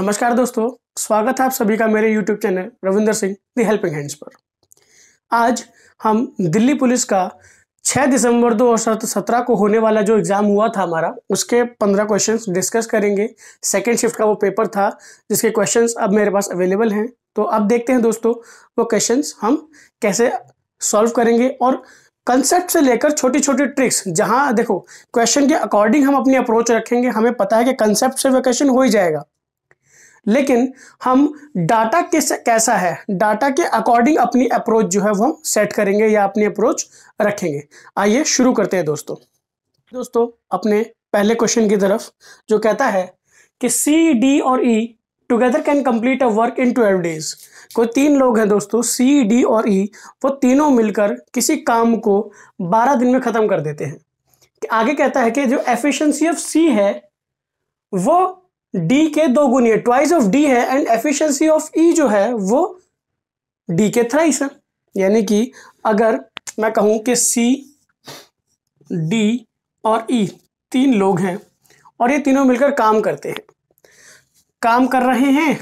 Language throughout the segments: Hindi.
नमस्कार दोस्तों स्वागत है आप सभी का मेरे YouTube channel Ravinder Singh the helping hands पर आज हम दिल्ली पुलिस का 6 दिसंबर दो हजार को होने वाला जो एग्ज़ाम हुआ था हमारा उसके 15 क्वेश्चंस डिस्कस करेंगे सेकेंड शिफ्ट का वो पेपर था जिसके क्वेश्चंस अब मेरे पास अवेलेबल हैं तो अब देखते हैं दोस्तों वो क्वेश्चन हम कैसे सॉल्व करेंगे और कंसेप्ट से लेकर छोटी छोटी ट्रिक्स जहां देखो क्वेश्चन के अकॉर्डिंग हम अपनी अप्रोच रखेंगे हमें पता है कि कंसेप्ट से वो क्वेश्चन हो ही जाएगा लेकिन हम डाटा किस कैसा है डाटा के अकॉर्डिंग अपनी अप्रोच जो है वो हम सेट करेंगे या अपनी अप्रोच रखेंगे आइए शुरू करते हैं दोस्तों दोस्तों अपने पहले क्वेश्चन की तरफ जो कहता है कि सी डी और E together can complete a work in twelve days कोई तीन लोग हैं दोस्तों सी डी और ई e, वो तीनों मिलकर किसी काम को बारह दिन में ख़त्म कर देते हैं आगे कहता है कि जो एफिशिएंसी ऑफ सी है वो डी के दो गुनी है ट्वाइस ऑफ डी है एंड एफिशिएंसी ऑफ ई जो है वो डी के थ्राइस है यानी कि अगर मैं कहूं कि सी डी और ई e, तीन लोग हैं और ये तीनों मिलकर काम करते हैं काम कर रहे हैं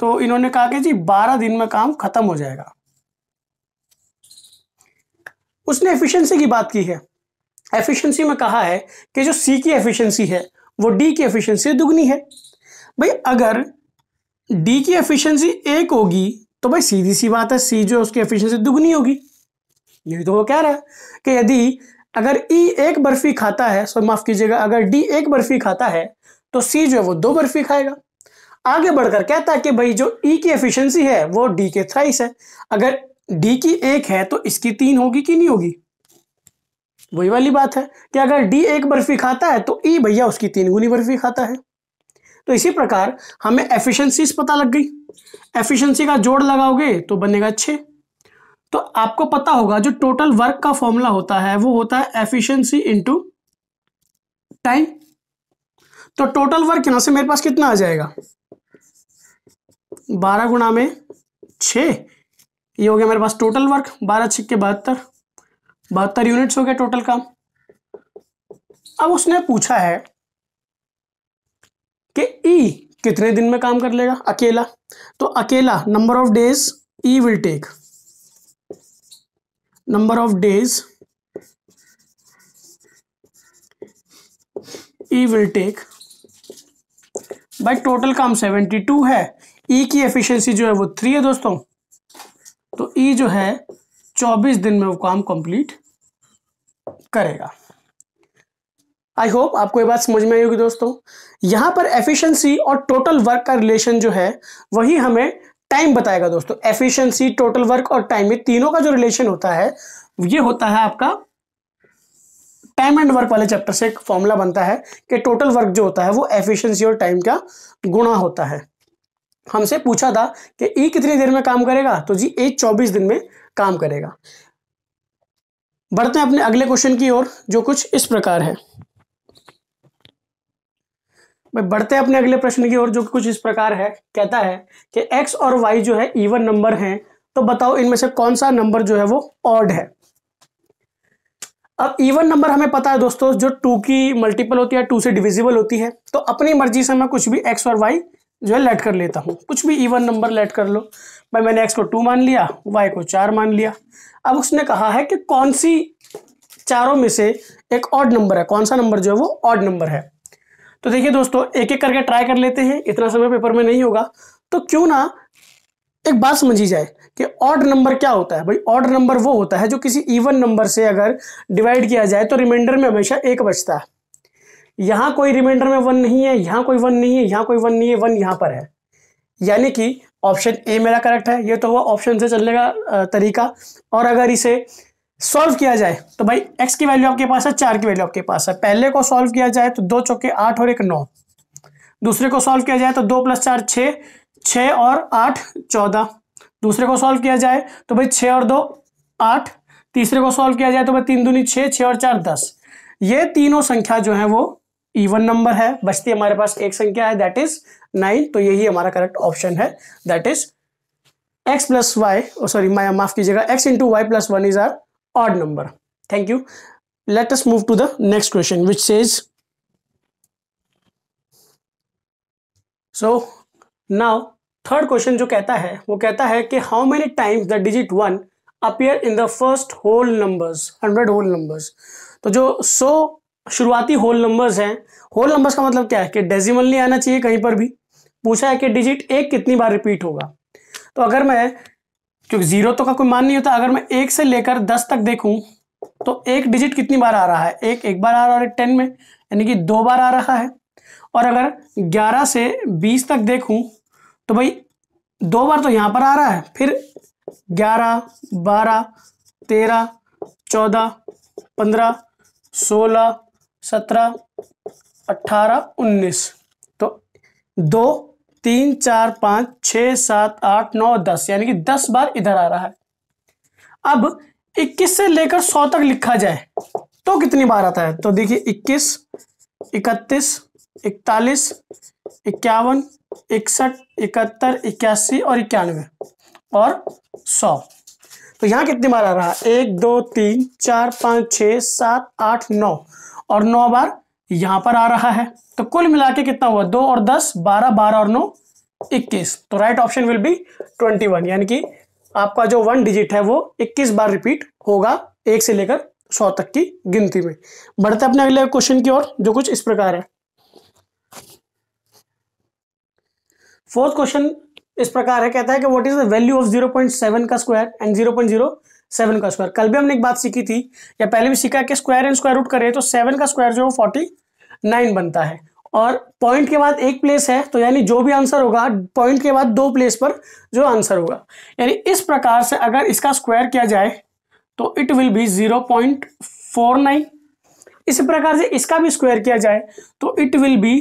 तो इन्होंने कहा कि जी बारह दिन में काम खत्म हो जाएगा उसने एफिशिएंसी की बात की है एफिशिएंसी में कहा है कि जो सी की एफिशिएंसी है वो डी की एफिशिएंसी दुगनी है भाई अगर डी की एफिशिएंसी एक होगी तो भाई सीधी सी बात है सी जो है उसकी एफिशिएंसी दुगनी होगी यही तो वो कह रहा है कि यदि अगर ई e एक बर्फी खाता है सो माफ कीजिएगा अगर डी एक बर्फी खाता है तो सी जो है वो दो बर्फी खाएगा आगे बढ़कर कहता है कि भाई जो ई e की एफिशिएंसी है वो डी के थ्राइस है अगर डी की एक है तो इसकी तीन होगी कि नहीं होगी वही वाली बात है कि अगर डी एक बर्फी खाता है तो ई e भैया उसकी तीन गुनी बर्फी खाता है तो इसी प्रकार हमें एफिशिएंसीज पता लग गई एफिशिएंसी का जोड़ लगाओगे तो बनेगा छः तो आपको पता होगा जो टोटल वर्क का फॉर्मूला होता है वो होता है एफिशिएंसी इनटू टाइम तो टोटल वर्क यहां से मेरे पास कितना आ जाएगा बारह गुणा में छ ये हो गया मेरे पास टोटल वर्क बारह के बहत्तर बहत्तर यूनिट्स हो गया टोटल काम अब उसने पूछा है कि ई e कितने दिन में काम कर लेगा अकेला तो अकेला number of days E will take number of days E will take भाई टोटल काम सेवेंटी टू है ई e की एफिशिएंसी जो है वो थ्री है दोस्तों तो ई e जो है चौबीस दिन में वो काम कंप्लीट करेगा आई होप आपको ये बात समझ में आई होगी दोस्तों यहाँ पर एफिशिएंसी और टोटल वर्क का रिलेशन जो है वही हमें टाइम बताएगा दोस्तों एफिशिएंसी टोटल वर्क और टाइम ये तीनों का जो रिलेशन होता है ये होता है आपका टाइम एंड वर्क वाले चैप्टर से एक फॉर्मूला बनता है कि टोटल वर्क जो होता है वो एफिशियंसी और टाइम का गुणा होता है हमसे पूछा था कि ई e कितनी देर में काम करेगा तो जी ए e चौबीस दिन में काम करेगा बढ़ते हैं अपने अगले क्वेश्चन की ओर जो कुछ इस प्रकार है मैं बढ़ते हैं अपने अगले प्रश्न की ओर जो कि कुछ इस प्रकार है कहता है कि एक्स और वाई जो है इवन नंबर हैं तो बताओ इनमें से कौन सा नंबर जो है वो ऑड है अब इवन नंबर हमें पता है दोस्तों जो टू की मल्टीपल होती है टू से डिविजिबल होती है तो अपनी मर्जी से मैं कुछ भी एक्स और वाई जो है लेट कर लेता हूँ कुछ भी इवन नंबर लेट कर लो भाई मैंने एक्स को टू मान लिया वाई को चार मान लिया अब उसने कहा है कि कौन सी चारों में से एक ऑड नंबर है कौन सा नंबर जो है वो ऑड नंबर है तो देखिए दोस्तों एक एक करके ट्राई कर लेते हैं इतना समय पेपर में नहीं होगा तो क्यों ना एक बात समझी जाए कि ऑड नंबर क्या होता है भाई ऑड नंबर वो होता है जो किसी इवन नंबर से अगर डिवाइड किया जाए तो रिमाइंडर में हमेशा एक बचता है यहाँ कोई रिमाइंडर में वन नहीं है यहां कोई वन नहीं है यहाँ कोई वन नहीं है वन यहाँ पर है यानी कि ऑप्शन ए मेरा करेक्ट है ये तो हुआ ऑप्शन से चलने का तरीका और अगर इसे सॉल्व किया जाए तो भाई एक्स की वैल्यू आपके पास है चार की वैल्यू आपके पास है पहले को सॉल्व किया जाए तो दो चौके आठ और एक नौ दूसरे को सॉल्व किया जाए तो दो प्लस चार छ छ और आठ चौदह दूसरे को सॉल्व किया जाए तो भाई छ और दो आठ तीसरे को सॉल्व किया जाए तो भाई तीन दूनी छ छ और चार दस ये तीनों संख्या जो है वो इवन नंबर है बचती हमारे पास एक संख्या है दैट इज नाइन तो यही हमारा करेक्ट ऑप्शन है that is X plus Y sorry माया माफ कीजिएगा X into Y plus one is are odd number thank you let us move to the next question which says so now third question जो कहता है वो कहता है कि how many times the digit one appear in the first whole numbers hundred whole numbers तो जो सो शुरुआती होल नंबर्स हैं होल नंबर्स का मतलब क्या है कि डेसिमल नहीं आना चाहिए कहीं पर भी पूछा है कि डिजिट एक कितनी बार रिपीट होगा तो अगर मैं क्योंकि जीरो तो का कोई मान नहीं होता अगर मैं एक से लेकर दस तक देखूं तो एक डिजिट कितनी बार आ रहा है एक एक बार आ रहा है टेन में यानी कि दो बार आ रहा है और अगर ग्यारह से बीस तक देखूं तो भाई दो बार तो यहाँ पर आ रहा है फिर ग्यारह बारह तेरह चौदह पंद्रह सोलह सत्रह अट्ठारह उन्नीस तो दो तीन चार पांच छ सात आठ नौ दस यानी कि दस बार इधर आ रहा है अब इक्कीस से लेकर सौ तक लिखा जाए तो कितनी बार आता है तो देखिए इक्कीस इकतीस इकतालीस इक्यावन इकसठ इकहत्तर इक्यासी और इक्यानवे और सौ तो यहां कितनी बार आ रहा है एक दो तीन चार पांच छ सात आठ नौ और नौ बार यहां पर आ रहा है तो कुल मिला के कितना हुआ दो और दस बारह बारह और नौ इक्कीस तो right option will be twenty one यानी कि आपका जो वन डिजिट है वो इक्कीस बार रिपीट होगा एक से लेकर सौ तक की गिनती में बढ़ते अपने अगले क्वेश्चन की ओर जो कुछ इस प्रकार है फोर्थ क्वेश्चन इस प्रकार है कहता है कि what is the value of zero point seven का square and zero point zero seven का स्क्वायर कल भी हमने एक बात सीखी थी या पहले भी सीखा कि स्क्वायर एंड स्क्वायर रूट करें तो सेवन का स्क्वायर जो है फोर्टी नाइन बनता है और पॉइंट के बाद एक प्लेस है तो यानी जो भी आंसर होगा पॉइंट के बाद दो प्लेस पर जो आंसर होगा यानी इस प्रकार से अगर इसका स्क्वायर किया जाए तो it will be zero point four nine इसी प्रकार से इसका भी स्क्वायर किया जाए तो it will be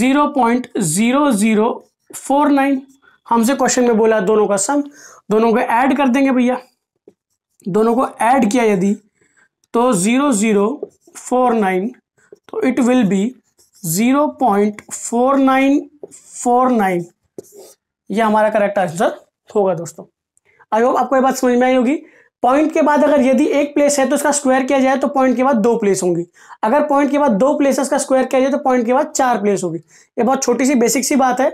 zero point zero zero four nine हमसे क्वेश्चन में बोला दोनों का सम दोनों को ऐड कर देंगे भैया दोनों को ऐड किया यदि तो ज़ीरो ज़ीरो फोर नाइन तो it will be zero point four nine four nine यह हमारा करेक्ट आंसर होगा दोस्तों आई होप आपको ये बात समझ में आई होगी पॉइंट के बाद अगर यदि एक प्लेस है तो उसका स्क्वायर किया जाए तो पॉइंट के बाद दो प्लेस होंगी अगर पॉइंट के बाद दो प्लेस का स्क्वायर किया जाए तो पॉइंट के बाद चार प्लेस होगी ये बहुत छोटी सी बेसिक सी बात है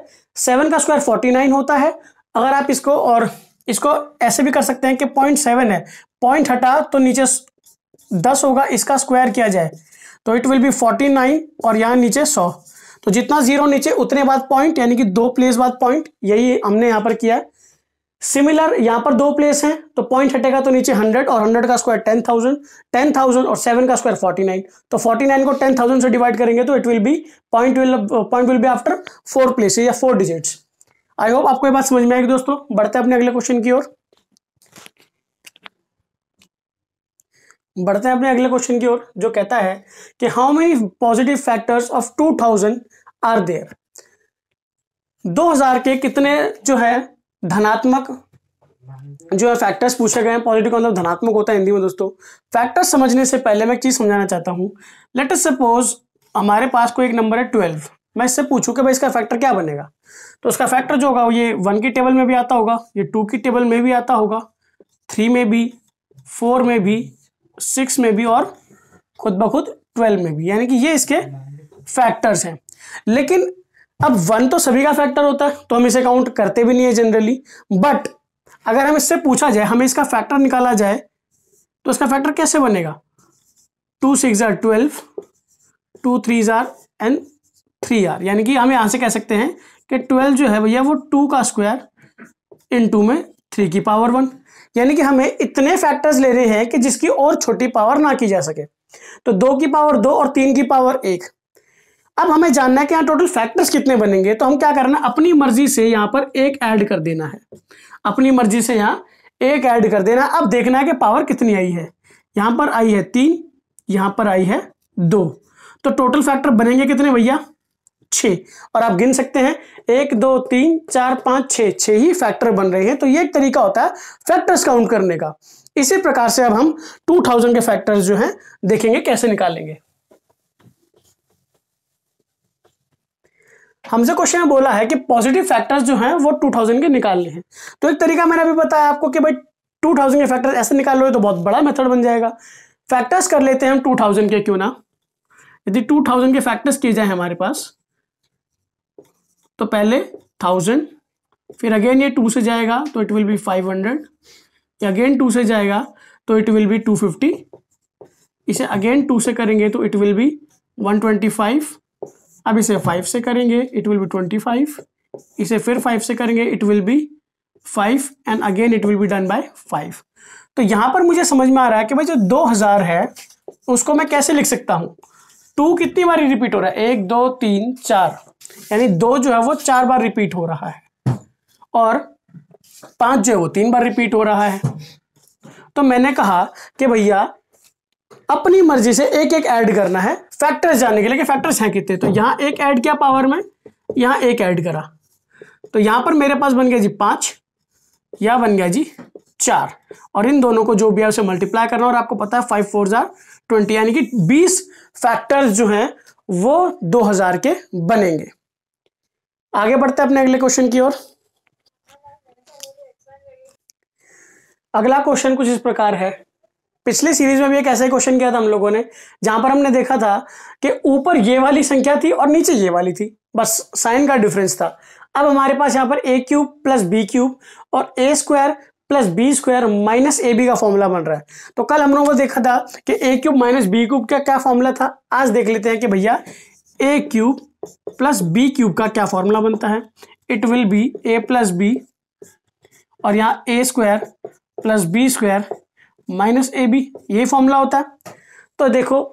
सेवन का स्क्वायर फोर्टी नाइन होता है अगर आप इसको और इसको ऐसे भी कर सकते हैं कि पॉइंट सेवन है पॉइंट हटा तो नीचे दस होगा इसका स्क्वायर किया जाए तो it will be forty nine और यहाँ नीचे सौ तो जितना जीरो नीचे उतने बाद पॉइंट यानी कि दो प्लेस बाद पॉइंट यही हमने यहाँ पर किया सिमिलर यहाँ पर दो प्लेस हैं तो पॉइंट हटेगा तो नीचे हंड्रेड और हंड्रेड का square ten thousand ten thousand और सेवन का स्क्वायर फोर्टी नाइन तो फोर्टी नाइन को टेन थाउजेंड से डिवाइड करेंगे तो it will be point will point will be after four place या फोर डिजिट्स आई होप आपको ये बात समझ में आएगी दोस्तों बढ़ते हैं अपने अगले क्वेश्चन की ओर बढ़ते हैं अपने अगले क्वेश्चन की ओर जो कहता है कि how many positive factors of 2000 are there 2000 के कितने जो है धनात्मक जो है फैक्टर्स पूछे गए हैं पॉजिटिव का मतलब धनात्मक होता है हिंदी में दोस्तों फैक्टर्स समझने से पहले मैं एक चीज़ समझाना चाहता हूँ लेट अस सपोज हमारे पास कोई एक नंबर है ट्वेल्व मैं इससे पूछूं कि भाई इसका फैक्टर क्या बनेगा तो उसका फैक्टर जो होगा ये वन की टेबल में भी आता होगा ये टू की टेबल में भी आता होगा थ्री में भी फोर में भी सिक्स में भी और खुद ब खुद ट्वेल्व में भी यानी कि ये इसके फैक्टर्स हैं लेकिन अब वन तो सभी का फैक्टर होता है तो हम इसे काउंट करते भी नहीं है जनरली बट अगर हम इससे पूछा जाए हमें इसका फैक्टर निकाला जाए तो इसका फैक्टर कैसे बनेगा two six are twelve two three are and three are यानी कि हम यहाँ से कह सकते हैं कि ट्वेल्व जो है भैया वो टू का स्क्वायर इन टू में थ्री की पावर वन यानी कि हमें इतने फैक्टर्स ले रहे हैं कि जिसकी और छोटी पावर ना की जा सके तो दो की पावर दो और तीन की पावर एक अब हमें जानना है कि यहाँ टोटल फैक्टर्स कितने बनेंगे तो हम क्या करना अपनी मर्जी से यहाँ पर एक ऐड कर देना है अपनी मर्जी से यहाँ एक ऐड कर देना अब देखना है कि पावर कितनी आई है यहाँ पर आई है तीन यहाँ पर आई है दो तो टोटल फैक्टर बनेंगे कितने भैया छ और आप गिन सकते हैं एक दो तीन चार पांच छ छ ही फैक्टर बन रहे हैं तो ये एक तरीका होता है फैक्टर्स काउंट करने का इसी प्रकार से अब हम 2000 के फैक्टर्स जो हैं देखेंगे कैसे निकालेंगे हमसे क्वेश्चन में बोला है कि पॉजिटिव फैक्टर्स जो हैं वो 2000 के निकालने हैं तो एक तरीका मैंने अभी बताया आपको कि भाई 2000 के फैक्टर्स ऐसे निकाल लो तो बहुत बड़ा मेथड बन जाएगा फैक्टर्स कर लेते हैं हम 2000 के क्यों ना यदि 2000 के फैक्टर्स किए जाए हमारे पास तो पहले थाउजेंड फिर अगेन ये टू से जाएगा तो it will be five hundred again two से जाएगा तो it will be two fifty इसे अगेन टू से करेंगे तो it will be one twenty five अब इसे फाइव से करेंगे it will be twenty five इसे फिर फाइव से करेंगे it will be five and again it will be done by five तो यहां पर मुझे समझ में आ रहा है कि भाई जो दो हज़ार है उसको मैं कैसे लिख सकता हूं टू कितनी बार रिपीट हो रहा है एक दो तीन चार यानी दो जो है वो चार बार रिपीट हो रहा है और पांच जो है वो तीन बार रिपीट हो रहा है तो मैंने कहा कि भैया अपनी मर्जी से एक एक ऐड करना है फैक्टर्स जानने के लिए कि फैक्टर्स हैं कितने तो यहां एक ऐड किया पावर में यहां एक ऐड करा तो यहां पर मेरे पास बन गया जी पांच या बन गया जी चार और इन दोनों को जो भी है उसे मल्टीप्लाई करना और आपको पता है फाइव फोर जार ट्वेंटी यानी कि बीस फैक्टर्स जो हैं वो दो हजार के बनेंगे आगे बढ़ते हैं अपने अगले क्वेश्चन की ओर अगला क्वेश्चन कुछ इस प्रकार है पिछले सीरीज में भी एक ऐसे क्वेश्चन किया था हम लोगों ने जहां पर हमने देखा था कि ऊपर ये वाली संख्या थी और नीचे ये वाली थी बस साइन का डिफरेंस था अब हमारे पास यहां पर A cube plus B cube और A square plus B square minus A B का फॉर्मूला बन रहा है तो कल हम लोगों को देखा था कि A cube minus B cube का क्या फॉर्मूला था आज देख लेते हैं कि भैया A cube plus B cube का क्या फॉर्मूला बनता है it will be A plus B और यहाँ A square plus B square minus A B यही फॉर्मूला होता है तो देखो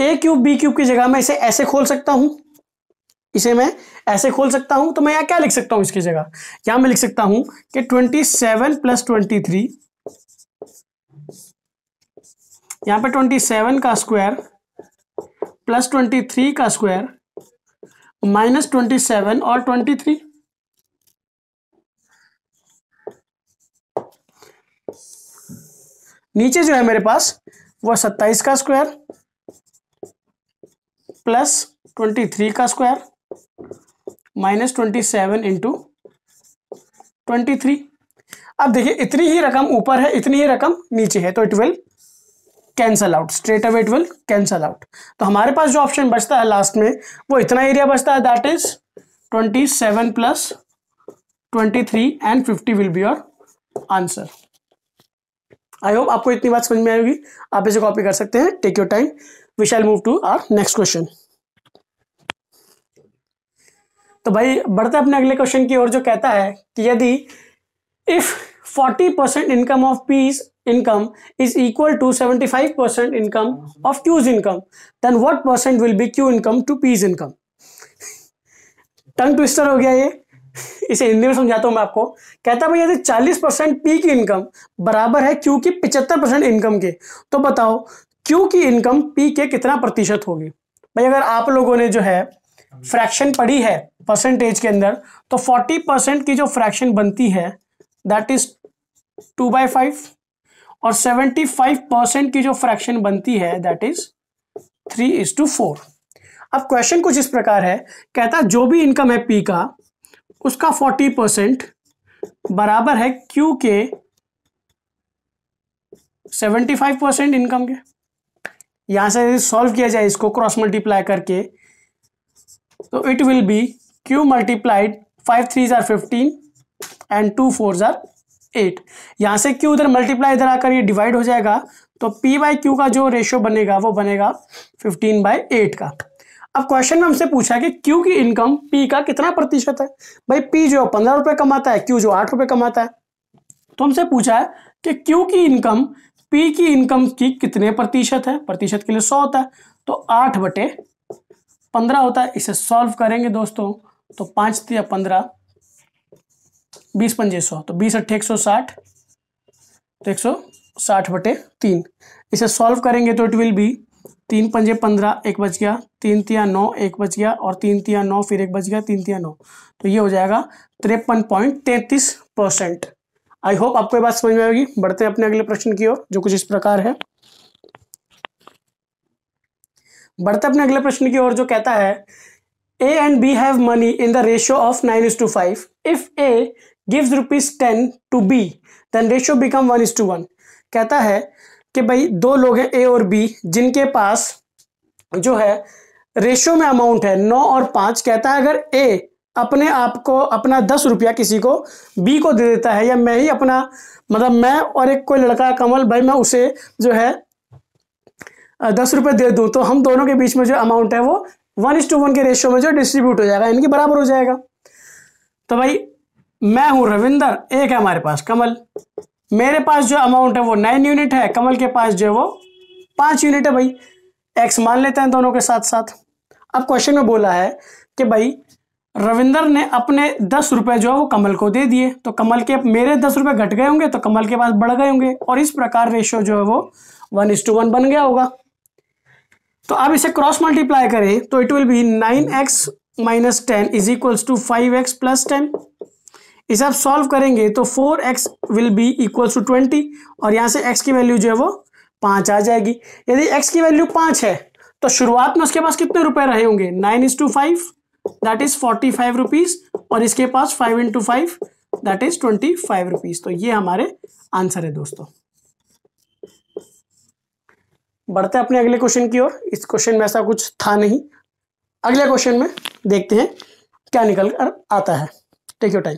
ए क्यूब बी क्यूब की जगह मैं इसे ऐसे खोल सकता हूँ इसे मैं ऐसे खोल सकता हूं तो मैं यहाँ क्या लिख सकता हूं इसकी जगह यहां मैं लिख सकता हूं कि twenty seven plus twenty three यहां पर ट्वेंटी सेवन का स्क्वायर प्लस ट्वेंटी थ्री का स्क्वायर माइनस ट्वेंटी सेवन और ट्वेंटी थ्री नीचे जो है मेरे पास वह सत्ताईस का स्क्वायर प्लस ट्वेंटी थ्री का square minus twenty seven into twenty three अब देखिए इतनी ही रकम ऊपर है इतनी ही रकम नीचे है तो it will cancel out straight away it will cancel out तो हमारे पास जो ऑप्शन बचता है लास्ट में वो इतना एरिया बचता है that is twenty seven plus twenty three and fifty will be your answer I hope आपको इतनी बात समझ में आएगी आप इसे कॉपी कर सकते हैं take your time we shall move to our next question तो भाई बढ़ते अपने अगले क्वेश्चन की ओर जो कहता है कि यदि if 40 percent income of P's income is equal to 75% income of Q's income then what percent will be Q income to P's income tongue twister हो गया ये इसे हिंदी में समझाता हूं मैं आपको कहता भाई यदि 40 परसेंट पी की इनकम बराबर है क्यू की 75 परसेंट इनकम के तो बताओ क्यू की इनकम पी के कितना प्रतिशत होगी भाई अगर आप लोगों ने जो है फ्रैक्शन पढ़ी है परसेंटेज के अंदर तो फोर्टी परसेंट की जो फ्रैक्शन बनती है that is two by five और सेवेंटी फाइव परसेंट की जो फ्रैक्शन बनती है that is three is to four अब क्वेश्चन कुछ इस प्रकार है कहता जो भी इनकम है पी का उसका फोर्टी परसेंट बराबर है क्यू के सेवेंटी फाइव परसेंट इनकम के यहां से सॉल्व किया जाए इसको क्रॉस मल्टीप्लाई करके तो it will be Q multiplied five three जार फिफ्टीन एंड टू फोर जार एट यहाँ से क्यू उधर मल्टीप्लाई इधर आकर ये डिवाइड हो जाएगा तो पी बाई क्यू का जो रेशियो बनेगा वो बनेगा फिफ्टीन बाई एट का अब क्वेश्चन में हमसे पूछा है कि क्यू की इनकम पी का कितना प्रतिशत है भाई पी जो पंद्रह रुपए कमाता है क्यू जो आठ रुपए कमाता है तो हमसे पूछा है कि क्यू की इनकम पी की इनकम की कितने प्रतिशत है प्रतिशत के लिए सौ होता है तो आठ बटे पंद्रह होता है इसे सॉल्व करेंगे दोस्तों तो पाँच तीन पंद्रह बीस पंजे सौ तो बीस अट्ठे एक सौ साठ तो एक सौ साठ बटे तीन इसे सॉल्व करेंगे तो इट विल बी तीन पंजे पंद्रह एक बज गया तीन तिया नौ एक बच गया और तीन तिया नौ फिर एक बच गया तीन तिया नौ तो ये हो जाएगा तिरपन पॉइंट तैंतीस परसेंट आई होप आपको बात समझ में आएगी बढ़ते हैं अपने अगले प्रश्न की ओर जो कुछ इस प्रकार है बढ़ते अपने अगले प्रश्न की ओर जो कहता है A and B have money in the ratio of 9 is to 5. If A gives rupees 10 to B, then ratio become 1 is to 1. कहता है कि भाई दो लोग हैं A और B जिनके पास जो है रेशियो में अमाउंट है नौ और पांच कहता है अगर ए अपने आप को अपना दस रुपया किसी को बी को दे देता है या मैं ही अपना मतलब मैं और एक कोई लड़का कमल भाई मैं उसे जो है दस रुपये दे दूँ तो हम दोनों के बीच में जो अमाउंट है वो वन इज टू वन के रेशियो में जो डिस्ट्रीब्यूट हो जाएगा कि बराबर हो जाएगा तो भाई मैं हूं रविंदर एक है हमारे पास कमल मेरे पास जो अमाउंट है वो नाइन यूनिट है कमल के पास जो है वो पांच यूनिट है भाई एक्स मान लेते हैं दोनों के साथ साथ अब क्वेश्चन में बोला है कि भाई रविंदर ने अपने दस रुपए जो है वो कमल को दे दिए तो कमल के मेरे दस रुपए घट गए होंगे तो कमल के पास बढ़ गए होंगे और इस प्रकार रेशियो जो है वो वन इस टू वन बन गया होगा तो अब इसे क्रॉस मल्टीप्लाई करें तो it will be nine X minus ten is equals to five X plus ten इसे आप सॉल्व करेंगे तो four X will be equals to twenty और यहाँ से एक्स की वैल्यू जो है वो पाँच आ जाएगी यदि एक्स की वैल्यू पाँच है तो शुरुआत में उसके पास कितने रुपए रहे होंगे nine is to five that is forty five rupees और इसके पास five into five that is twenty five rupees तो ये हमारे आंसर है दोस्तों बढ़ते हैं अपने अगले क्वेश्चन की ओर इस क्वेश्चन में ऐसा कुछ था नहीं अगले क्वेश्चन में देखते हैं क्या निकल कर आता है टेक योर टाइम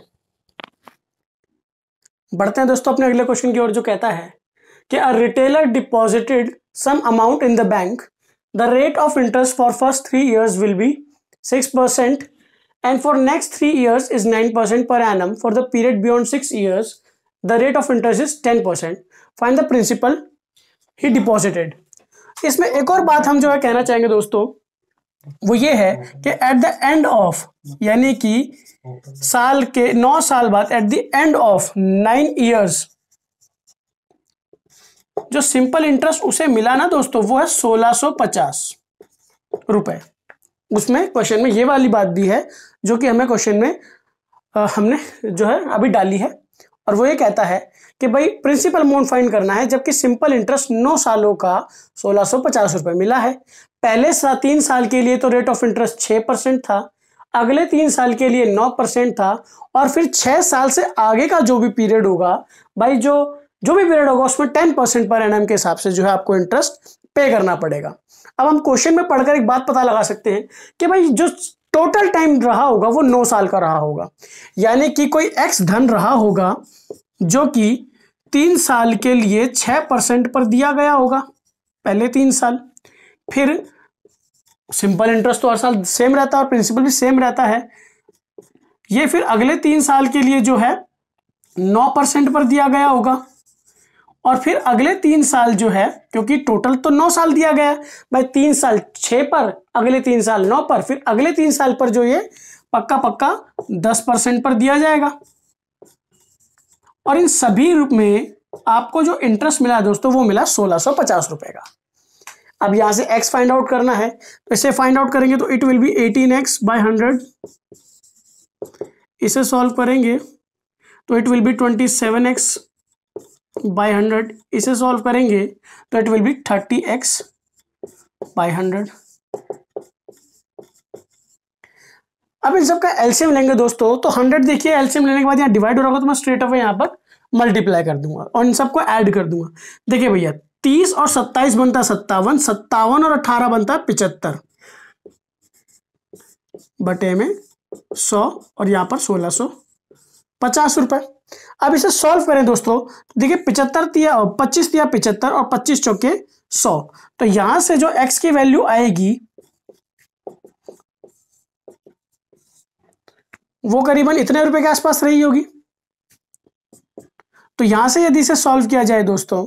बढ़ते हैं दोस्तों अपने अगले क्वेश्चन की ओर जो कहता है कि a retailer deposited some amount in the bank the rate of interest for first three years will be six percent and for next three years is nine percent per annum for the period beyond six years the rate of interest is ten percent find the principal he deposited इसमें एक और बात हम जो है कहना चाहेंगे दोस्तों वो ये है कि एट द एंड ऑफ यानी कि साल के नौ साल बाद at the end of nine years जो सिंपल इंटरेस्ट उसे मिला ना दोस्तों वो है सोलह सो पचास रुपए उसमें क्वेश्चन में ये वाली बात भी है जो कि हमें क्वेश्चन में आ, हमने जो है अभी डाली है और वो ये कहता है कि भाई प्रिंसिपल अमाउंट फाइंड करना है जबकि सिंपल इंटरेस्ट नौ सालों का सोलह सौ पचास मिला है पहले सा तीन साल के लिए तो रेट ऑफ इंटरेस्ट छह परसेंट था अगले तीन साल के लिए नौ परसेंट था और फिर छह साल से आगे का जो भी पीरियड होगा भाई जो जो भी पीरियड होगा उसमें टेन परसेंट पर एन के हिसाब से जो है आपको इंटरेस्ट पे करना पड़ेगा अब हम क्वेश्चन में पढ़कर एक बात पता लगा सकते हैं कि भाई जो टोटल टाइम रहा होगा वो नौ साल का रहा होगा यानी कि कोई एक्स धन रहा होगा जो कि तीन साल के लिए छह परसेंट पर दिया गया होगा पहले तीन साल फिर सिंपल इंटरेस्ट तो हर साल सेम रहता है और प्रिंसिपल भी सेम रहता है ये फिर अगले तीन साल के लिए जो है नौ परसेंट पर दिया गया होगा और फिर अगले तीन साल जो है क्योंकि टोटल तो नौ साल दिया गया भाई तीन साल छः पर अगले तीन साल नौ पर फिर अगले तीन साल पर जो ये पक्का पक्का दस परसेंट पर दिया जाएगा और इन सभी रूप में आपको जो इंटरेस्ट मिला है दोस्तों वो मिला सोलह सौ पचास रुपए का अब यहां से x फाइंड आउट करना है तो इसे फाइंड आउट करेंगे तो it will be eighteen x by hundred इसे सॉल्व करेंगे तो it will be twenty seven x by hundred इसे सॉल्व करेंगे तो it will be thirty x by hundred अब इन सबका एल्सियम लेंगे दोस्तों तो हंड्रेड देखिए एल्सियम लेने के बाद यहाँ डिवाइड हो रहा होगा तो मैं स्ट्रेट ऑफ यहाँ पर मल्टीप्लाई कर दूंगा और इन सबको ऐड कर दूंगा देखिए भैया तीस और सत्ताईस बनता है सत्तावन सत्तावन और अठारह बनता है पिचहत्तर बटे में सौ और यहाँ पर सोलह सौ पचास रुपए अब इसे सॉल्व करें दोस्तों तो देखिए पिचहत्तर दिया पच्चीस दिया पिचहत्तर और पच्चीस चौके सौ तो यहां से जो एक्स की वैल्यू आएगी वो करीबन इतने रुपए के आसपास रही होगी तो यहां से यदि इसे सॉल्व किया जाए दोस्तों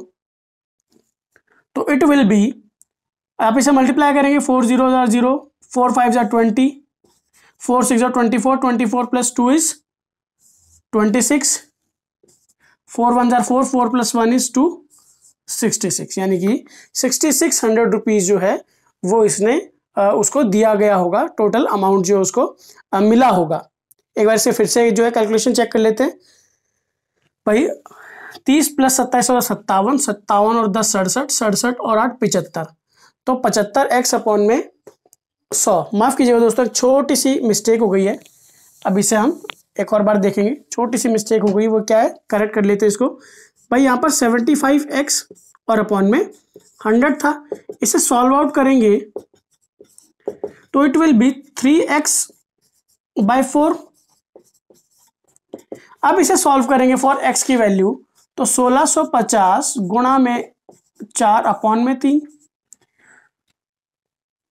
तो इट विल बी आप इसे मल्टीप्लाई करेंगे फोर जीरो जार जीरो फोर फाइव जार twenty four six twenty four twenty four plus two is twenty six four one जार four four plus one is two sixty six यानी कि सिक्सटी सिक्स हंड्रेड रुपीज़ जो है वो इसने आ, उसको दिया गया होगा टोटल अमाउंट जो उसको आ, मिला होगा एक बार से फिर से जो है कैलकुलेशन चेक कर लेते हैं भाई तीस प्लस सत्ताईस और सत्तावन सत्तावन और दस सड़सठ सड़सठ और आठ पिचहत्तर तो पचहत्तर एक्स अपॉन में सौ माफ़ कीजिएगा दोस्तों एक छोटी सी मिस्टेक हो गई है अब इसे हम एक और बार देखेंगे छोटी सी मिस्टेक हो गई वो क्या है करेक्ट कर लेते हैं इसको भाई यहाँ पर सेवेंटी फाइव एक्स और अपॉन में हंड्रेड था इसे सॉल्व आउट करेंगे तो it will be three x by four अब इसे सॉल्व करेंगे फॉर एक्स की वैल्यू तो 1650 गुणा में चार अपॉन में तीन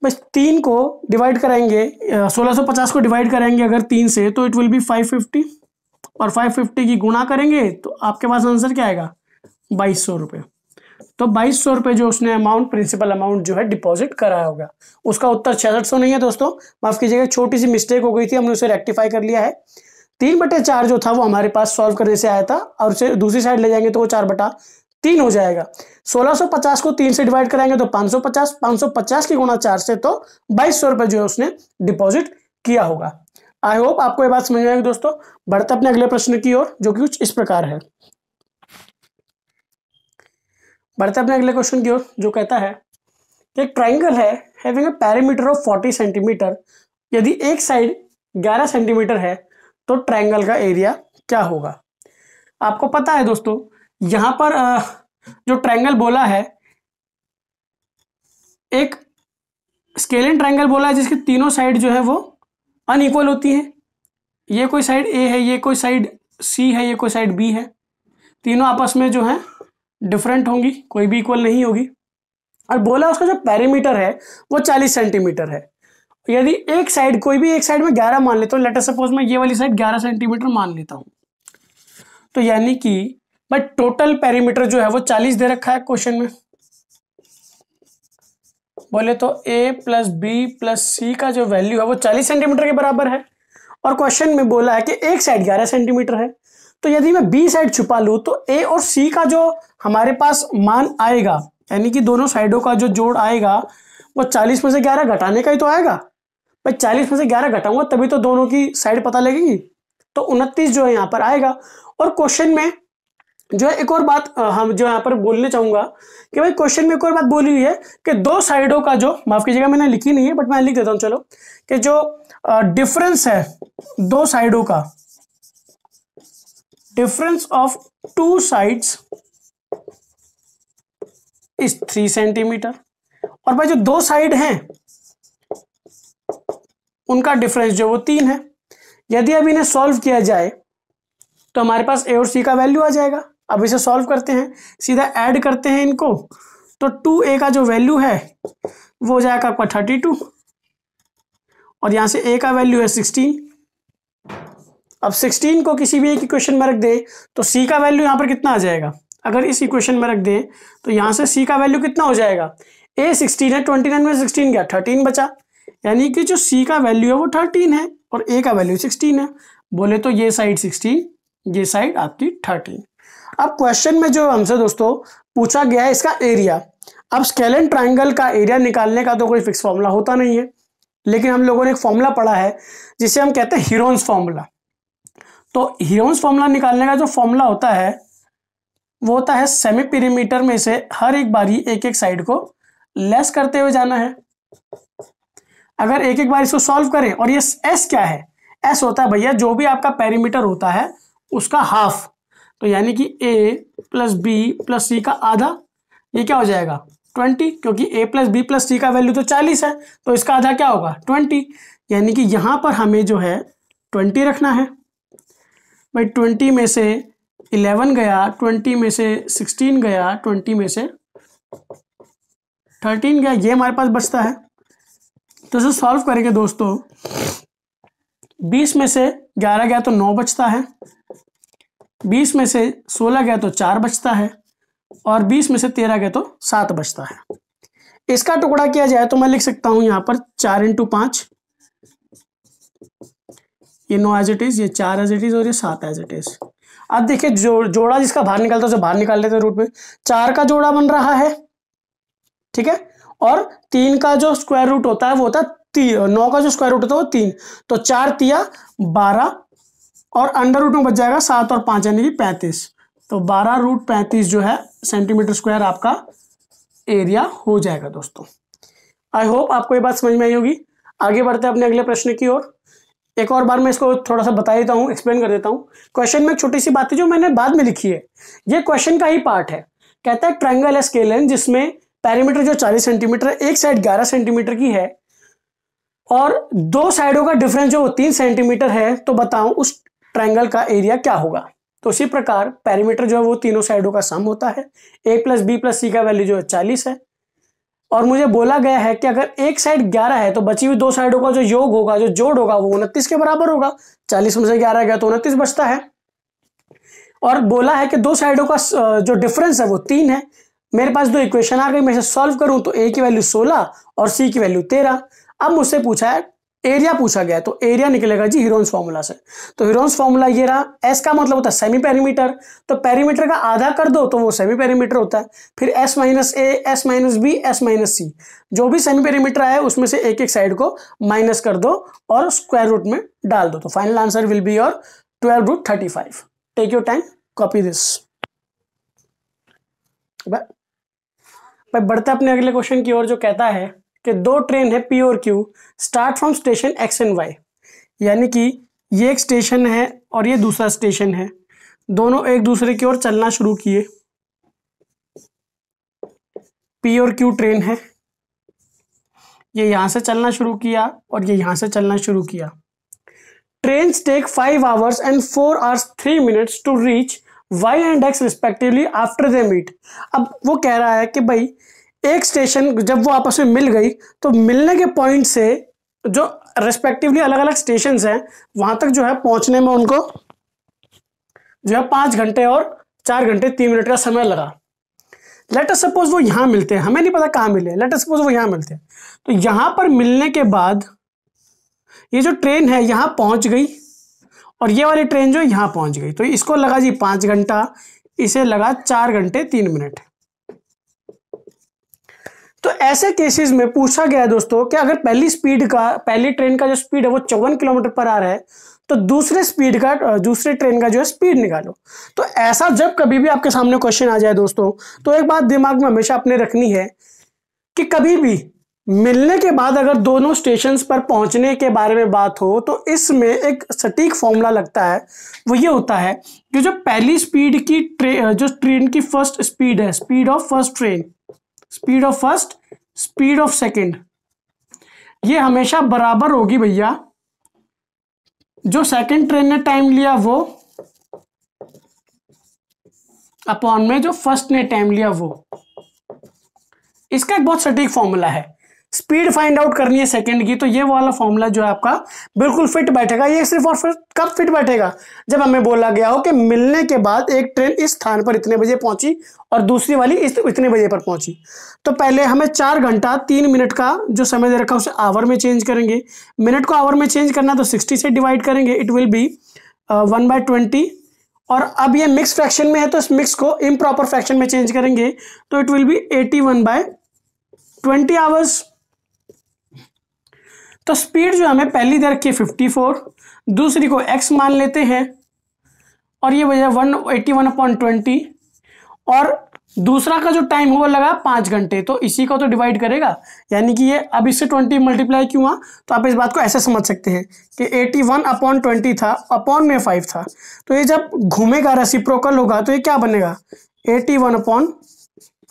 बस तीन को डिवाइड करेंगे 1650 को डिवाइड करेंगे अगर तीन से तो इट विल बी 550 और 550 की गुणा करेंगे तो आपके पास आंसर क्या आएगा बाईस सौ रुपये तो बाईस सौ रुपये जो उसने अमाउंट प्रिंसिपल अमाउंट जो है डिपॉजिट कराया होगा उसका उत्तर छियासठ सौ नहीं है दोस्तों माफ़ कीजिएगा छोटी सी मिस्टेक हो गई थी हमने उसे रेक्टिफाई कर लिया है तीन बटे चार जो था वो हमारे पास सॉल्व करने से आया था और उसे दूसरी साइड ले जाएंगे तो वो चार बटा तीन हो जाएगा 1650 को तीन से डिवाइड कराएंगे तो 550 550 की गुणा चार से तो बाईस सौ रुपये जो है उसने डिपॉजिट किया होगा आई होप आपको ये बात समझ आएगी दोस्तों बढ़ते अपने अगले प्रश्न की ओर जो कि कुछ इस प्रकार है बढ़ते अपने अगले क्वेश्चन की ओर जो कहता है एक ट्राइंगल है पैरामीटर ऑफ 40 सेंटीमीटर यदि एक साइड 11 सेंटीमीटर है तो ट्रायंगल का एरिया क्या होगा आपको पता है दोस्तों यहां पर जो ट्रायंगल बोला है एक स्केलिन ट्रायंगल बोला है जिसकी तीनों साइड जो है वो अनइक्वल होती है ये कोई साइड ए है ये कोई साइड सी है ये कोई साइड बी है तीनों आपस में जो है डिफरेंट होंगी कोई भी इक्वल नहीं होगी और बोला उसका जो पैरीमीटर है वो चालीस सेंटीमीटर है यदि एक साइड कोई भी एक साइड में ग्यारह मान लेता हूँ लेटर सपोज मैं ये वाली साइड ग्यारह सेंटीमीटर मान लेता हूँ तो यानी कि बट टोटल पेरीमीटर जो है वो चालीस दे रखा है क्वेश्चन में बोले तो A plus B plus C का जो वैल्यू है वो चालीस सेंटीमीटर के बराबर है और क्वेश्चन में बोला है कि एक साइड ग्यारह सेंटीमीटर है तो यदि मैं बी साइड छुपा लूँ तो ए और सी का जो हमारे पास मान आएगा यानी कि दोनों साइडों का जो जोड़ आएगा वो चालीस में से ग्यारह घटाने का ही तो आएगा मैं चालीस में से ग्यारह घटाऊंगा तभी तो दोनों की साइड पता लगेगी तो उनतीस जो है यहाँ पर आएगा और क्वेश्चन में जो है एक और बात हम जो यहाँ पर बोलने चाहूंगा कि भाई क्वेश्चन में एक और बात बोली हुई है कि दो साइडों का जो माफ कीजिएगा मैंने लिखी नहीं है बट मैं लिख देता हूँ चलो कि जो डिफरेंस है दो साइडों का difference of two sides is three centimetre और भाई जो दो साइड हैं उनका डिफरेंस जो वो तीन है यदि अब इन्हें सॉल्व किया जाए तो हमारे पास ए और सी का वैल्यू आ जाएगा अब इसे सॉल्व करते हैं सीधा ऐड करते हैं इनको तो टू ए का जो वैल्यू है वो हो जाएगा आपका थर्टी टू और यहां से ए का वैल्यू है सिक्सटीन अब सिक्सटीन को किसी भी एक इक्वेशन में रख दे तो सी का वैल्यू यहां पर कितना आ जाएगा अगर इस इक्वेशन में रख दे तो यहां से सी का वैल्यू कितना हो जाएगा ए सिक्सटीन है ट्वेंटी नाइन में सिक्सटीन गया थर्टीन बचा यानी कि जो सी का वैल्यू है वो थर्टीन है और ए का वैल्यू सिक्सटीन है बोले तो ये साइड सिक्सटीन ये साइड आपकी थर्टीन अब क्वेश्चन में जो हमसे दोस्तों पूछा गया है इसका एरिया अब स्केलन ट्राइंगल का एरिया निकालने का तो कोई फिक्स फॉर्मूला होता नहीं है लेकिन हम लोगों ने एक फॉर्मूला पढ़ा है जिसे हम कहते हैं हीरोन्स फॉर्मूला तो हीरोन्स फॉर्मूला निकालने का जो फॉर्मूला होता है वो होता है सेमी पेरीमीटर में से हर एक बारी एक एक साइड को लेस करते हुए जाना है अगर एक एक बार इसको सॉल्व करें और ये एस क्या है एस होता है भैया जो भी आपका पैरीमीटर होता है उसका हाफ तो यानी कि A plus B plus C का आधा ये क्या हो जाएगा ट्वेंटी क्योंकि A plus B plus C का वैल्यू तो चालीस है तो इसका आधा क्या होगा ट्वेंटी यानी कि यहाँ पर हमें जो है ट्वेंटी रखना है भाई ट्वेंटी में से इलेवन गया ट्वेंटी में से सिक्सटीन गया ट्वेंटी में से थर्टीन गया ये हमारे पास बचता है तो इसे सॉल्व करेंगे दोस्तों बीस में से ग्यारह गया तो नौ बचता है बीस में से सोलह गया तो चार बचता है और बीस में से तेरह गया तो सात बचता है इसका टुकड़ा किया जाए तो मैं लिख सकता हूं यहां पर चार इंटू पांच ये नौ एज इट इज ये चार एज इट इज और ये सात एज इट इज अब देखिए जो, जोड़ा जिसका बाहर निकलता है उसे बाहर निकाल लेते हैं रूट में चार का जोड़ा बन रहा है ठीक है और तीन का जो स्क्वायर रूट होता है वो होता है नौ का जो स्क्वायर रूट होता है वो तीन तो चार तिया बारह और अंडर रूट में बच जाएगा सात और पांच यानी कि पैंतीस तो बारह रूट पैंतीस जो है सेंटीमीटर स्क्वायर आपका एरिया हो जाएगा दोस्तों आई होप आपको ये बात समझ में आई होगी आगे बढ़ते हैं अपने अगले प्रश्न की ओर एक और बार मैं इसको थोड़ा सा बता देता हूँ एक्सप्लेन कर देता हूँ क्वेश्चन में एक छोटी सी बात है जो मैंने बाद में लिखी है ये क्वेश्चन का ही पार्ट है कहता है ट्रायंगल है जिसमें पैरिमीटर जो 40 सेंटीमीटर है एक साइड 11 सेंटीमीटर की है और दो साइडों का डिफरेंस जो तीन सेंटीमीटर है तो बताओ उस ट्रायंगल का एरिया क्या होगा तो उसी प्रकार पैरिमीटर जो है वो तीनों साइडों का सम होता है A plus B plus C का वैल्यू जो है चालीस है और मुझे बोला गया है कि अगर एक साइड ग्यारह है तो बची हुई दो साइडों का जो योग होगा जो जोड़ होगा वो उनतीस के बराबर होगा चालीस में से ग्यारह गया तो उनतीस बचता है और बोला है कि दो साइडों का जो डिफरेंस है वो तीन है मेरे पास दो इक्वेशन आ गई मैं इसे सॉल्व करूं तो ए की वैल्यू सोलह और सी की वैल्यू तेरह अब मुझसे पूछा है एरिया पूछा गया तो एरिया निकलेगा जी हीरोन्स फॉर्मूला से तो हीरोन्स फॉर्मूला ये रहा एस का मतलब होता है सेमी पेरीमीटर तो पेरीमीटर का आधा कर दो तो वो सेमी पेरीमीटर होता है फिर S minus A S minus B S minus C जो भी सेमी पेरीमीटर आया उसमें से एक एक साइड को माइनस कर दो और स्क्वायर रूट में डाल दो तो final answer will be your twelve root thirty five take your time copy this भाई बढ़ते अपने अगले क्वेश्चन की ओर जो कहता है कि दो ट्रेन है पी और Q start from station X and Y यानी कि ये एक स्टेशन है और ये दूसरा स्टेशन है दोनों एक दूसरे की ओर चलना शुरू किए पी और क्यू ट्रेन है ये यहां से चलना शुरू किया और ये यहां से चलना शुरू किया train take five hours and four hours three minutes to reach y and x respectively after they meet अब वो कह रहा है कि भाई एक स्टेशन जब वो आपस में मिल गई तो मिलने के पॉइंट से जो रिस्पेक्टिवली अलग अलग स्टेशन हैं वहां तक जो है पहुंचने में उनको जो है पाँच घंटे और चार घंटे तीन मिनट का समय लगा लेटर सपोज वो यहाँ मिलते हैं हमें नहीं पता कहाँ मिले लेटर सपोज वो यहाँ मिलते हैं तो यहाँ पर मिलने के बाद ये जो ट्रेन है यहाँ पहुँच गई और ये वाली ट्रेन जो यहाँ पहुंच गई तो इसको लगा जी पांच घंटा इसे लगा चार घंटे तीन मिनट तो ऐसे केसेस में पूछा गया दोस्तों कि अगर पहली स्पीड का पहली ट्रेन का जो स्पीड है वो चौवन किलोमीटर पर आ रहा है तो दूसरे स्पीड का दूसरे ट्रेन का जो है स्पीड निकालो तो ऐसा जब कभी भी आपके सामने क्वेश्चन आ जाए दोस्तों तो एक बात दिमाग में हमेशा अपने रखनी है कि कभी भी मिलने के बाद अगर दोनों स्टेशन पर पहुंचने के बारे में बात हो तो इसमें एक सटीक फॉर्मूला लगता है वो ये होता है कि जो पहली स्पीड की ट्रे जो ट्रेन की फर्स्ट स्पीड है speed of first train speed of first speed of second ये हमेशा बराबर होगी भैया जो सेकंड ट्रेन ने टाइम लिया वो अपॉन में जो फर्स्ट ने टाइम लिया वो इसका एक बहुत सटीक फॉर्मूला है स्पीड फाइंड आउट करनी है सेकंड की तो ये वाला फॉर्मूला जो है आपका बिल्कुल फिट बैठेगा ये सिर्फ और फिर कब फिट बैठेगा जब हमें बोला गया हो कि मिलने के बाद एक ट्रेन इस स्थान पर इतने बजे पहुंची और दूसरी वाली इस इतने बजे पर पहुंची तो पहले हमें चार घंटा तीन मिनट का जो समय दे रखा उसे आवर में चेंज करेंगे मिनट को आवर में चेंज करना तो सिक्सटी से डिवाइड करेंगे it will be one by twenty और अब ये मिक्स फ्रैक्शन में है तो इस मिक्स को इम फ्रैक्शन में चेंज करेंगे तो it will be eighty one by twenty hours तो स्पीड जो हमें पहली दे रखी है फिफ्टी फोर दूसरी को एक्स मान लेते हैं और ये वजह one eighty one upon twenty और दूसरा का जो टाइम हुआ लगा पाँच घंटे तो इसी को तो डिवाइड करेगा यानी कि ये अब इससे ट्वेंटी मल्टीप्लाई क्यों हुआ तो आप इस बात को ऐसे समझ सकते हैं कि एटी वन अपॉन ट्वेंटी था अपॉन में फाइव था तो ये जब घूमेगा रेसिप्रोकल होगा तो ये क्या बनेगा eighty one upon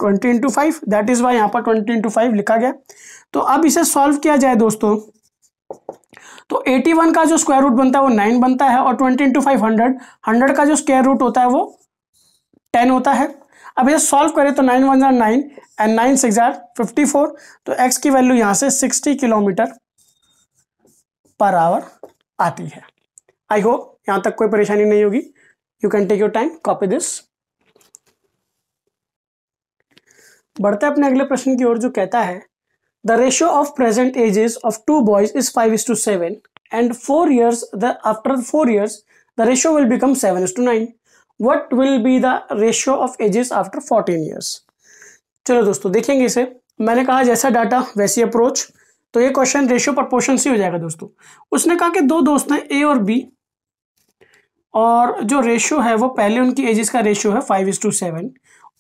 twenty into five that is Y यहाँ पर ट्वेंटी इंटू फाइव लिखा गया तो अब इसे सॉल्व किया जाए दोस्तों तो 81 का जो स्क्वायर रूट बनता है वो 9 बनता है और 20 इंटू फाइव हंड्रेड का जो स्क्वायर रूट होता है वो 10 होता है अब ये सॉल्व करें तो नाइन वन जार नाइन एंड नाइन सिक्स जार फिफ्टी फोर तो एक्स की वैल्यू यहाँ से सिक्सटी किलोमीटर पर आवर आती है आई होप यहाँ तक कोई परेशानी नहीं होगी you can take your time copy this बढ़ते अपने अगले प्रश्न की ओर जो कहता है The ratio of present ages of two boys is 5 is to 7 and four years the after 4 years the ratio will become 7 is to 9. What will be the ratio of ages after 14 years? चलो दोस्तों देखेंगे इसे मैंने कहा जैसा डाटा वैसी अप्रोच तो ये क्वेश्चन रेशियो प्रपोर्शन से हो जाएगा दोस्तों उसने कहा कि दो दोस्त हैं ए और बी और जो रेशियो है वो पहले उनकी एजेस का रेशियो है फाइव इज टू सेवन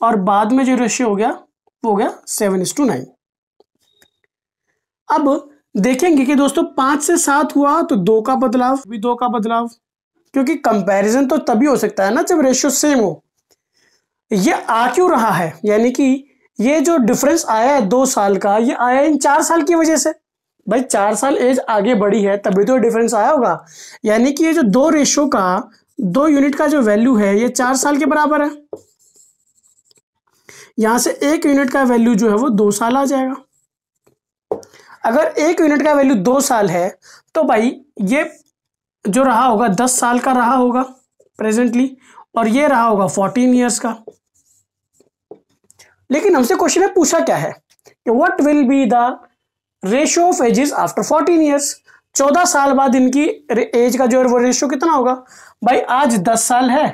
और बाद में जो रेशियो हो गया वो हो गया सेवन इज टू नाइन अब देखेंगे कि दोस्तों पांच से सात हुआ तो दो का बदलाव भी दो का बदलाव क्योंकि कंपैरिजन तो तभी हो सकता है ना जब रेशियो सेम हो ये आ क्यों रहा है यानी कि ये जो डिफरेंस आया है दो साल का ये आया इन चार साल की वजह से भाई चार साल एज आगे बढ़ी है तभी तो डिफरेंस आया होगा यानी कि ये जो दो रेशो का दो यूनिट का जो वैल्यू है ये चार साल के बराबर है यहां से एक यूनिट का वैल्यू जो है वो दो साल आ जाएगा अगर एक यूनिट का वैल्यू दो साल है तो भाई ये जो रहा होगा दस साल का रहा होगा प्रेजेंटली और ये रहा होगा फोर्टीन ईयर्स का लेकिन हमसे क्वेश्चन में पूछा क्या है कि what will be the ratio of ages after fourteen years चौदह साल बाद इनकी एज का जो है वो रेशियो कितना होगा भाई आज दस साल है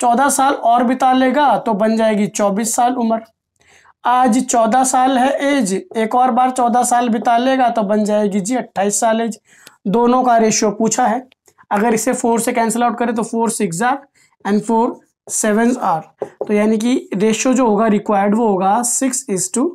चौदह साल और बिता लेगा तो बन जाएगी चौबीस साल उम्र आज चौदह साल है एज एक और बार चौदह साल बिता लेगा तो बन जाएगी जी अट्ठाईस साल एज दोनों का रेशियो पूछा है अगर इसे फोर से कैंसिल आउट करें तो four six R and four seven R तो यानी कि रेशियो जो होगा रिक्वायर्ड वो होगा सिक्स इज टू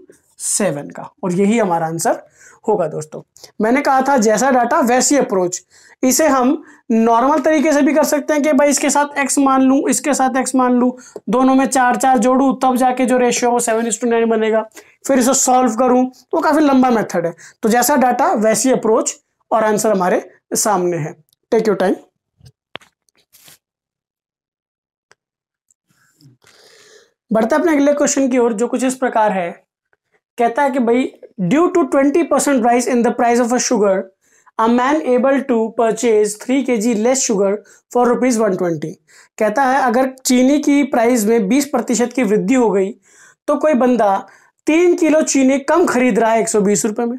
सेवन का और यही हमारा आंसर होगा दोस्तों मैंने कहा था जैसा डाटा वैसी अप्रोच इसे हम नॉर्मल तरीके से भी कर सकते हैं कि भाई इसके साथ एक्स मान लूँ इसके साथ एक्स मान लूँ दोनों में चार चार जोड़ूँ तब जाके जो रेशियो वो सेवन इंस टू नाइन बनेगा फिर इसे सॉल्व करूँ तो काफ़ी लंबा मेथड है तो जैसा डाटा वैसी अप्रोच और आंसर हमारे सामने है टेक यू टाइम बढ़ते अपने अगले क्वेश्चन की ओर जो कुछ इस प्रकार है कहता है कि भाई percent to in the price of a sugar a man able to purchase three K G less sugar for rupees one twenty कहता है अगर चीनी की प्राइस में बीस प्रतिशत की वृद्धि हो गई तो कोई बंदा तीन किलो चीनी कम खरीद रहा है एक सौ बीस रुपये में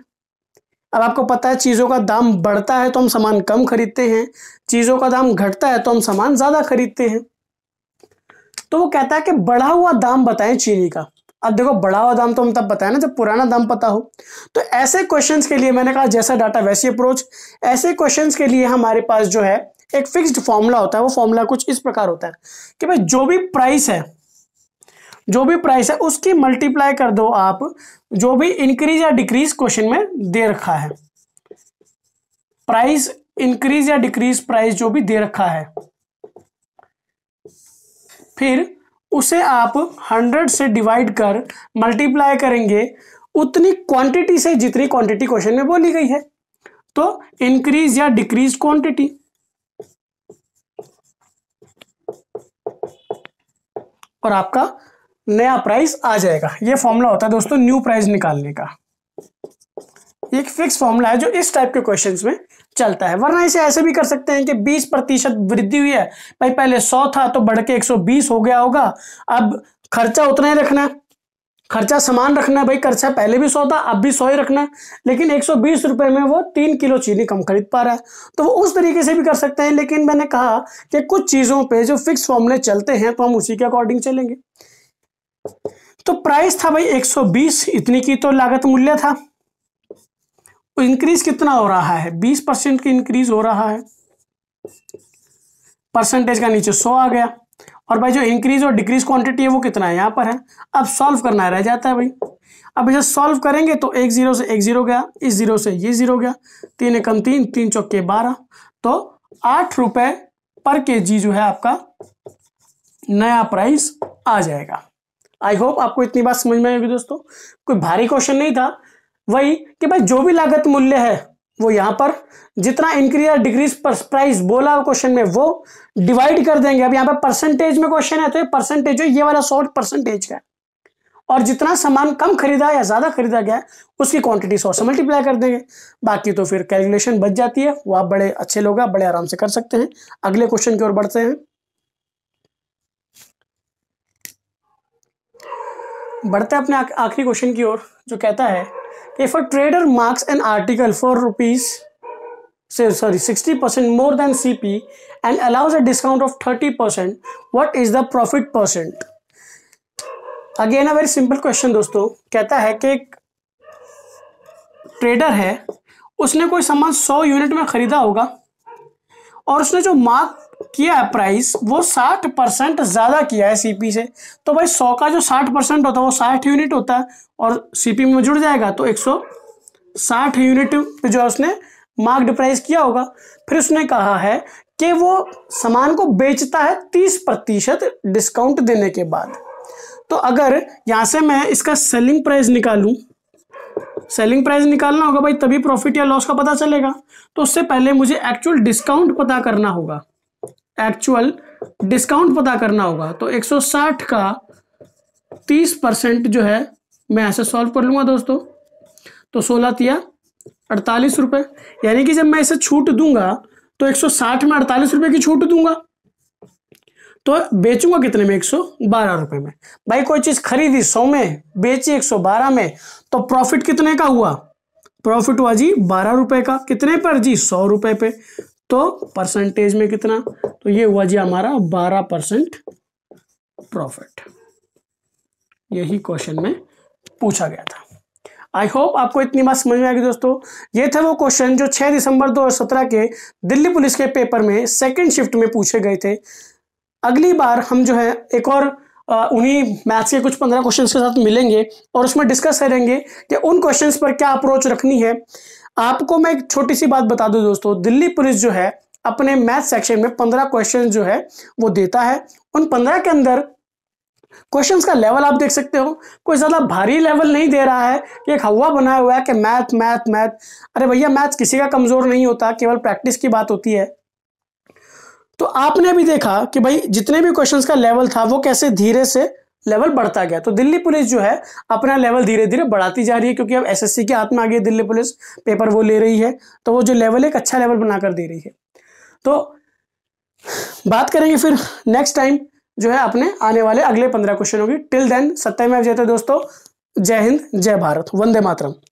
अब आपको पता है चीज़ों का दाम बढ़ता है तो हम सामान कम खरीदते हैं चीज़ों का दाम घटता है तो हम सामान ज़्यादा खरीदते हैं तो वो कहता है कि बढ़ा हुआ दाम बताएं चीनी का अब देखो बढ़ा हुआ दाम तो हम तब बताए ना जब पुराना दाम पता हो तो ऐसे क्वेश्चंस के लिए मैंने कहा जैसा डाटा वैसी अप्रोच ऐसे क्वेश्चंस के लिए हमारे पास जो है एक फिक्स्ड फॉर्मूला होता है वो फॉर्मूला कुछ इस प्रकार होता है कि भाई जो भी प्राइस है जो भी प्राइस है उसकी मल्टीप्लाई कर दो आप जो भी इंक्रीज या डिक्रीज क्वेश्चन में दे रखा है प्राइस इंक्रीज या डिक्रीज प्राइस जो भी दे रखा है फिर उसे आप हंड्रेड से डिवाइड कर मल्टीप्लाई करेंगे उतनी क्वांटिटी से जितनी क्वांटिटी क्वेश्चन में बोली गई है तो इंक्रीज या डिक्रीज क्वांटिटी और आपका नया प्राइस आ जाएगा ये फॉर्मूला होता है दोस्तों न्यू प्राइस निकालने का एक फिक्स फॉर्मूला है जो इस टाइप के क्वेश्चंस में चलता है वरना इसे ऐसे भी कर सकते हैं कि 20 प्रतिशत वृद्धि हुई है भाई पहले 100 था तो बढ़ के 120 हो गया होगा अब खर्चा उतना ही रखना है खर्चा समान रखना है भाई खर्चा पहले भी सौ था अब भी सौ ही रखना है लेकिन एक सौ बीस में वो तीन किलो चीनी कम खरीद पा रहा है तो वो उस तरीके से भी कर सकते हैं लेकिन मैंने कहा कि कुछ चीज़ों पर जो फिक्स फॉर्मले चलते हैं तो हम उसी के अकॉर्डिंग चलेंगे तो प्राइस था भाई 120 इतनी की तो लागत मूल्य था तो इंक्रीज कितना हो रहा है बीस परसेंट की इंक्रीज हो रहा है परसेंटेज का नीचे सौ आ गया और भाई जो इंक्रीज और डिक्रीज क्वांटिटी है वो कितना है यहाँ पर है अब सॉल्व करना रह जाता है भाई अब जब सॉल्व करेंगे तो एक जीरो से एक जीरो गया इस जीरो से ये जीरो गया तीन एकम तीन तीन चौके बारह तो आठ रुपए पर के जी जो है आपका नया प्राइस आ जाएगा आई होप आपको इतनी बात समझ में आएगी दोस्तों कोई भारी क्वेश्चन नहीं था वही कि भाई जो भी लागत मूल्य है वो यहां पर जितना इंक्रीज और डिक्रीज प्राइस बोला क्वेश्चन में वो डिवाइड कर देंगे अब यहां पर परसेंटेज में क्वेश्चन है तो ये परसेंटेज ये वाला शॉर्ट परसेंटेज का और जितना सामान कम खरीदा या ज़्यादा खरीदा गया उसकी क्वांटिटी सौ से मल्टीप्लाई कर देंगे बाकी तो फिर कैलकुलेशन बच जाती है वो आप बड़े अच्छे लोग हैं बड़े आराम से कर सकते हैं अगले क्वेश्चन की ओर बढ़ते हैं बढ़ते हैं अपने आखिरी क्वेश्चन की ओर जो कहता है if a trader marks an article for rupees से sorry sixty percent more than C P and allows a discount of thirty percent what is the profit percent again a very simple question दोस्तों कहता है कि एक ट्रेडर है उसने कोई सामान सौ यूनिट में खरीदा होगा और उसने जो मार्क किया है प्राइस वो साठ परसेंट ज़्यादा किया है सीपी से तो भाई सौ का जो साठ परसेंट होता है वो साठ यूनिट होता है और सीपी में जुड़ जाएगा तो एक सौ साठ यूनिट जो है उसने मार्क्ड प्राइस किया होगा फिर उसने कहा है कि वो सामान को बेचता है तीस प्रतिशत डिस्काउंट देने के बाद तो अगर यहाँ से मैं इसका सेलिंग प्राइस निकालूँ सेलिंग प्राइस निकालना होगा भाई तभी प्रॉफिट या लॉस का पता चलेगा तो उससे पहले मुझे एक्चुअल डिस्काउंट पता करना होगा एक्चुअल डिस्काउंट पता करना होगा तो 160 का 30 परसेंट जो है मैं ऐसे सॉल्व कर लूँगा दोस्तों तो सोलह तिया अड़तालीस रुपये यानी कि जब मैं इसे छूट दूंगा तो 160 में अड़तालीस रुपये की छूट दूंगा तो बेचूंगा कितने में एक सौ बारह रुपए में भाई कोई चीज़ खरीदी सौ में बेची एक सौ बारह में तो प्रॉफिट कितने का हुआ प्रॉफिट हुआ जी बारह रुपए का कितने पर जी सौ रुपए पे तो परसेंटेज में कितना तो ये हुआ जी हमारा बारह परसेंट प्रॉफिट यही क्वेश्चन में पूछा गया था आई होप आपको इतनी बात समझ में आएगी दोस्तों ये थे वो क्वेश्चन जो 6 दिसंबर 2017 के दिल्ली पुलिस के पेपर में सेकंड शिफ्ट में पूछे गए थे अगली बार हम जो है एक और उन्हीं मैथ्स के कुछ पंद्रह क्वेश्चंस के साथ मिलेंगे और उसमें डिस्कस करेंगे कि उन क्वेश्चंस पर क्या अप्रोच रखनी है आपको मैं एक छोटी सी बात बता दूं दोस्तों दिल्ली पुलिस जो है अपने मैथ सेक्शन में पंद्रह क्वेश्चन जो है वो देता है उन पंद्रह के अंदर क्वेश्चन का लेवल आप देख सकते हो कोई ज़्यादा भारी लेवल नहीं दे रहा है कि एक हवा बनाया हुआ है कि मैथ मैथ मैथ अरे भैया मैथ किसी का कमज़ोर नहीं होता केवल प्रैक्टिस की बात होती है तो आपने भी देखा कि भाई जितने भी क्वेश्चंस का लेवल था वो कैसे धीरे से लेवल बढ़ता गया तो दिल्ली पुलिस जो है अपना लेवल धीरे धीरे बढ़ाती जा रही है क्योंकि अब एसएससी के हाथ में आ गई दिल्ली पुलिस पेपर वो ले रही है तो वो जो लेवल एक अच्छा लेवल बनाकर दे रही है तो बात करेंगे फिर नेक्स्ट टाइम जो है अपने आने वाले अगले पंद्रह क्वेश्चनों की टिल देन सत्ता में जाते दोस्तों जय हिंद जय भारत वंदे मातरम